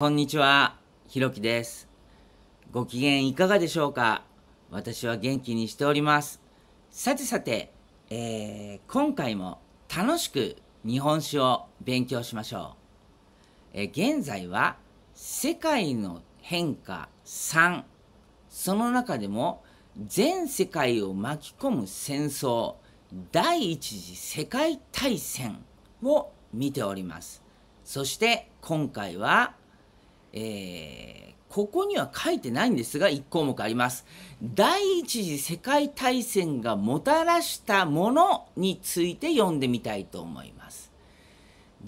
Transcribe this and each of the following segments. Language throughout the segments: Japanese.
こんにちは、ひろきです。ご機嫌いかがでしょうか私は元気にしております。さてさて、えー、今回も楽しく日本史を勉強しましょう。えー、現在は世界の変化3。その中でも全世界を巻き込む戦争第一次世界大戦を見ております。そして今回はえー、ここには書いてないんですが1項目あります第一次世界大戦がもたらしたものについて読んでみたいと思います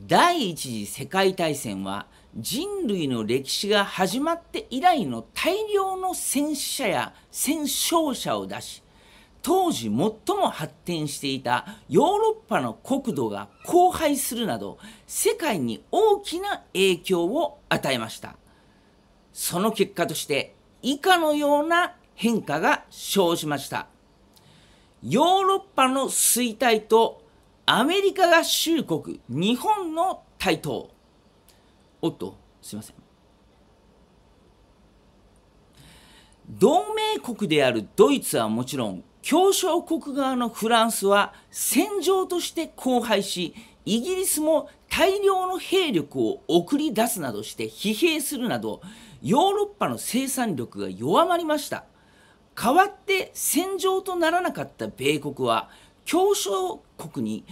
第一次世界大戦は人類の歴史が始まって以来の大量の戦死者や戦勝者を出し当時最も発展していたヨーロッパの国土が荒廃するなど世界に大きな影響を与えましたその結果として以下のような変化が生じましたヨーロッパの衰退とアメリカ合衆国日本の台頭おっとすいません同盟国であるドイツはもちろん協商国側のフランスは戦場として荒廃しイギリスも大量の兵力を送り出すなどして疲弊するなどヨーロッパの生産力が弱まりました代わって戦場とならなかった米国は協商国に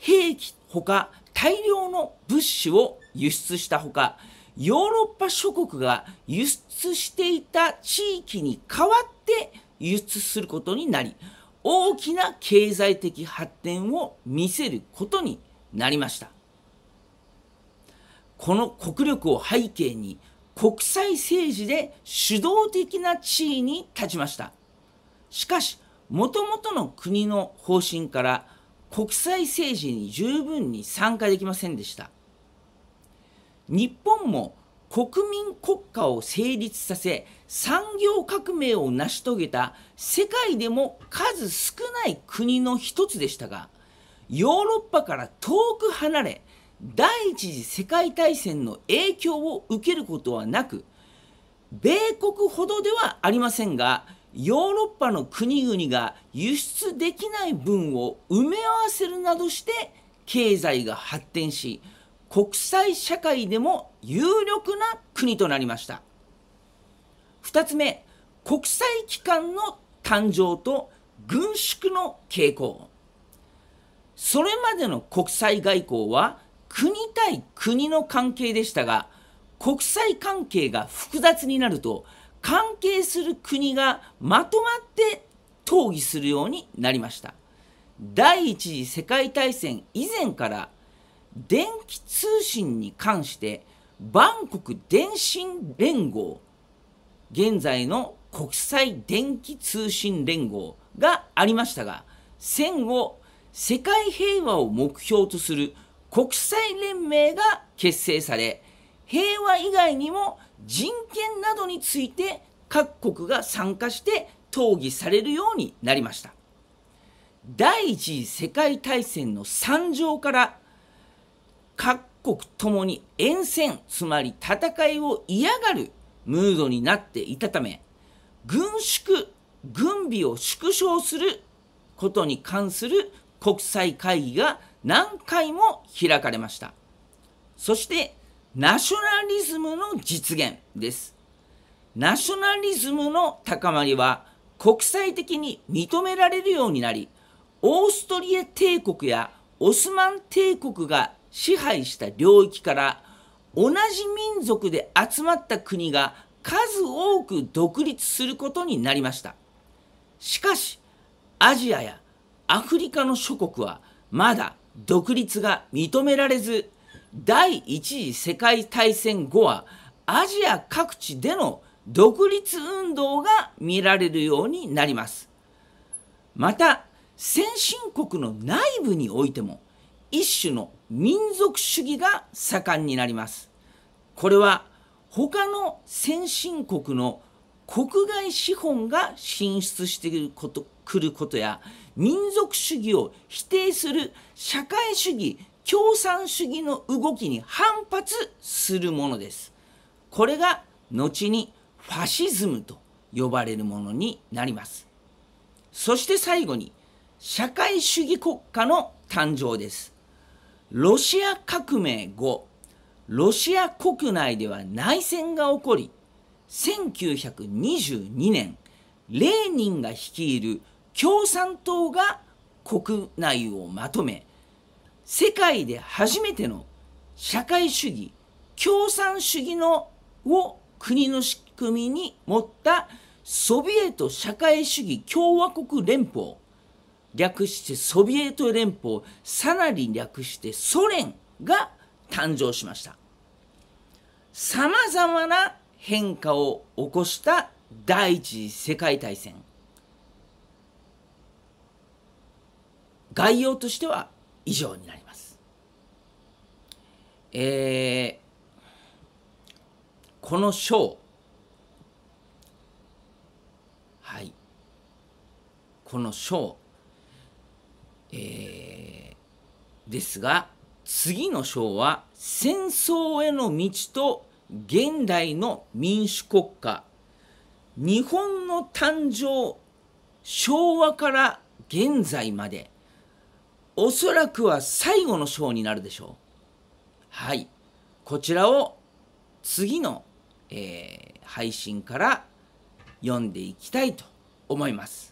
兵器ほか大量の物資を輸出したほかヨーロッパ諸国が輸出していた地域に代わって輸出することになり、大きな経済的発展を見せることになりました。この国力を背景に国際政治で主導的な地位に立ちました。しかし、もともとの国の方針から国際政治に十分に参加できませんでした。日本も国民国家を成立させ産業革命を成し遂げた世界でも数少ない国の一つでしたがヨーロッパから遠く離れ第一次世界大戦の影響を受けることはなく米国ほどではありませんがヨーロッパの国々が輸出できない分を埋め合わせるなどして経済が発展し国際社会でも有力な国となりました。2つ目、国際機関の誕生と軍縮の傾向。それまでの国際外交は国対国の関係でしたが、国際関係が複雑になると、関係する国がまとまって討議するようになりました。第一次世界大戦以前から電気通信に関して万国電信連合、現在の国際電気通信連合がありましたが、戦後、世界平和を目標とする国際連盟が結成され、平和以外にも人権などについて各国が参加して討議されるようになりました。第一次世界大戦の惨状から各国ともに沿線、つまり戦いを嫌がるムードになっていたため、軍縮、軍備を縮小することに関する国際会議が何回も開かれました。そして、ナショナリズムの実現です。ナショナリズムの高まりは国際的に認められるようになり、オーストリア帝国やオスマン帝国が支配した領域から同じ民族で集まった国が数多く独立することになりました。しかし、アジアやアフリカの諸国はまだ独立が認められず、第一次世界大戦後はアジア各地での独立運動が見られるようになります。また、先進国の内部においても一種の民族主義が盛んになります。これは他の先進国の国外資本が進出してくることくることや民族主義を否定する社会主義共産主義の動きに反発するものです。これが後にファシズムと呼ばれるものになります。そして最後に社会主義国家の誕生です。ロシア革命後、ロシア国内では内戦が起こり、1922年、レーニンが率いる共産党が国内をまとめ、世界で初めての社会主義、共産主義のを国の仕組みに持ったソビエト社会主義共和国連邦略してソビエト連邦さらに略してソ連が誕生しましたさまざまな変化を起こした第一次世界大戦概要としては以上になります。えー、この章はいこの章えー、ですが次の章は戦争への道と現代の民主国家日本の誕生昭和から現在までおそらくは最後の章になるでしょうはいこちらを次の、えー、配信から読んでいきたいと思います